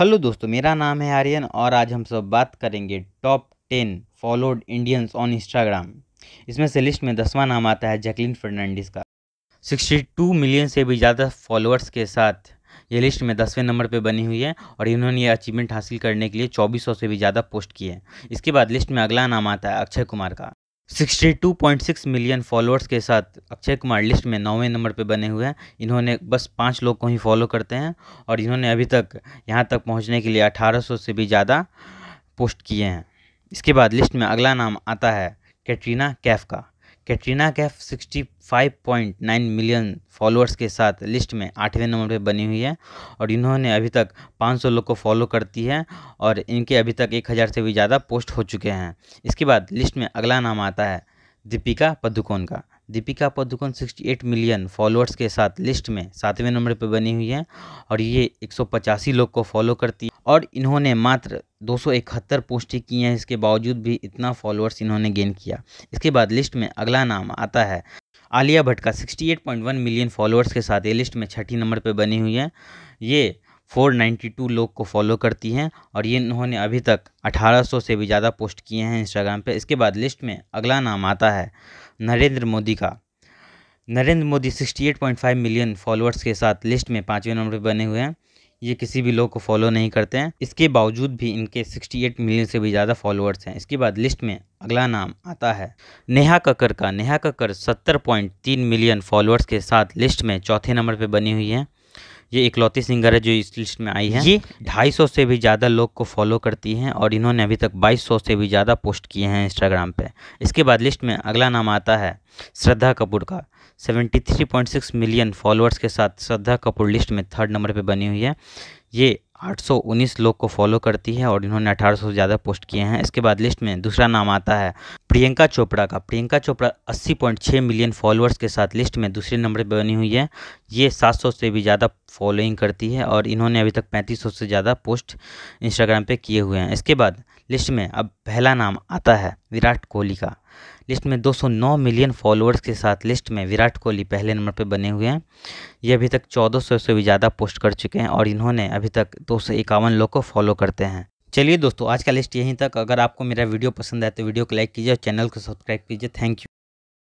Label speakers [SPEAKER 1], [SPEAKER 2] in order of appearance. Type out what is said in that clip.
[SPEAKER 1] hello दोस्तों मेरा नाम है आर्यन और आज हम सब बात करेंगे top ten followed Indians on Instagram इसमें से लिस्ट में दसवां नाम आता है जैकलिन फर्नांडिस का 62 मिलियन से भी ज़्यादा फॉलोअर्स के साथ ये लिस्ट में दसवें नंबर पे बनी हुई है और इन्होंने ये अचीवमेंट हासिल करने के लिए 2400 से भी ज़्यादा पोस्ट किए हैं इसके बाद लिस्ट में अगला नाम आता है अक्षय कुमार का 62.6 मिलियन फॉलोअर्स के साथ अक्षय कुमार लिस्ट में नौवें नंबर पे बने हुए हैं इन्होंने बस पाँच लोग को ही फॉलो करते हैं और इन्होंने अभी तक यहाँ तक पहुँचने के लिए 1800 से भी ज़्यादा पोस्ट किए हैं इसके बाद लिस्ट में अगला नाम आता है कैटरीना कैफ का कैटरीना कैफ 65.9 मिलियन फॉलोअर्स के साथ लिस्ट में आठवें नंबर पे बनी हुई है और इन्होंने अभी तक 500 लोग को फॉलो करती है और इनके अभी तक 1000 से भी ज़्यादा पोस्ट हो चुके हैं इसके बाद लिस्ट में अगला नाम आता है दीपिका पदुकोण का दीपिका पदुकोन 68 मिलियन फॉलोअर्स के साथ लिस्ट में सातवें नंबर पर बनी हुई है और ये एक लोग को फॉलो करती है और इन्होंने मात्र 271 पोस्टें की हैं इसके बावजूद भी इतना फॉलोअर्स इन्होंने गेन किया इसके बाद लिस्ट में अगला नाम आता है आलिया भट्ट का 68.1 मिलियन फॉलोअर्स के साथ ये लिस्ट में छठी नंबर पर बनी हुई है ये 492 लोग को फॉलो करती हैं और ये इन्होंने अभी तक 1800 से भी ज़्यादा पोस्ट किए हैं इंस्टाग्राम पे इसके बाद लिस्ट में अगला नाम आता है नरेंद्र मोदी का नरेंद्र मोदी 68.5 मिलियन फॉलोअर्स के साथ लिस्ट में पाँचवें नंबर पर बने हुए हैं ये किसी भी लोग को फॉलो नहीं करते हैं इसके बावजूद भी इनके 68 मिलियन से भी ज़्यादा फॉलोअर्स हैं इसके बाद लिस्ट में अगला नाम आता है नेहा कक्कर का नेहा कक्कर 70.3 मिलियन फॉलोअर्स के साथ लिस्ट में चौथे नंबर पर बनी हुई है ये इकलौती सिंगर है जो इस लिस्ट में आई है ये सौ से भी ज़्यादा लोग को फॉलो करती हैं और इन्होंने अभी तक 2200 से भी ज़्यादा पोस्ट किए हैं इंस्टाग्राम पे इसके बाद लिस्ट में अगला नाम आता है श्रद्धा कपूर का 73.6 मिलियन फॉलोअर्स के साथ श्रद्धा कपूर लिस्ट में थर्ड नंबर पर बनी हुई है ये 819 लोग को फॉलो करती है और इन्होंने 1800 से ज़्यादा पोस्ट किए हैं इसके बाद लिस्ट में दूसरा नाम आता है प्रियंका चोपड़ा का प्रियंका चोपड़ा 80.6 मिलियन फॉलोअर्स के साथ लिस्ट में दूसरे नंबर पर बनी हुई है ये 700 से भी ज़्यादा फॉलोइंग करती है और इन्होंने अभी तक 3500 से ज़्यादा पोस्ट इंस्टाग्राम पर किए हुए हैं इसके बाद लिस्ट में अब पहला नाम आता है विराट कोहली का लिस्ट में 209 मिलियन फॉलोअर्स के साथ लिस्ट में विराट कोहली पहले नंबर पर बने हुए हैं ये अभी तक 1400 से भी ज़्यादा पोस्ट कर चुके हैं और इन्होंने अभी तक दो लोग को फॉलो करते हैं चलिए दोस्तों आज का लिस्ट यहीं तक अगर आपको मेरा वीडियो पसंद आए तो वीडियो को लाइक कीजिए और चैनल को सब्सक्राइब कीजिए थैंक यू